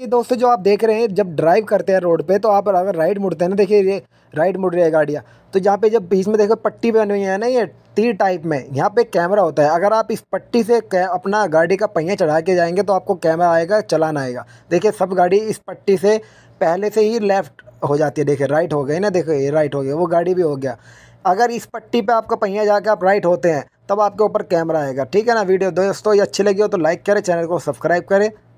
कि दोस्तों जो आप देख रहे हैं जब ड्राइव करते हैं रोड पे तो आप अगर राइट मुड़ते हैं ना देखिए ये राइट मुड़ रही है गाड़ियाँ तो यहाँ पे जब बीच में देखो पट्टी बनी हुई है ना ये टी टाइप में यहाँ पे कैमरा होता है अगर आप इस पट्टी से अपना गाड़ी का पहिया चढ़ा के जाएंगे तो आपको कैमरा आएगा चलाना आएगा देखिए सब गाड़ी इस पट्टी से पहले से ही लेफ़्ट हो जाती है देखिए राइट हो गई ना देखो ये राइट हो गया वो गाड़ी भी हो गया अगर इस पट्टी पर आपका पहिया जाके आप राइट होते हैं तब आपके ऊपर कैमरा आएगा ठीक है ना वीडियो दोस्तों ये अच्छी लगी हो तो लाइक करें चैनल को सब्सक्राइब करें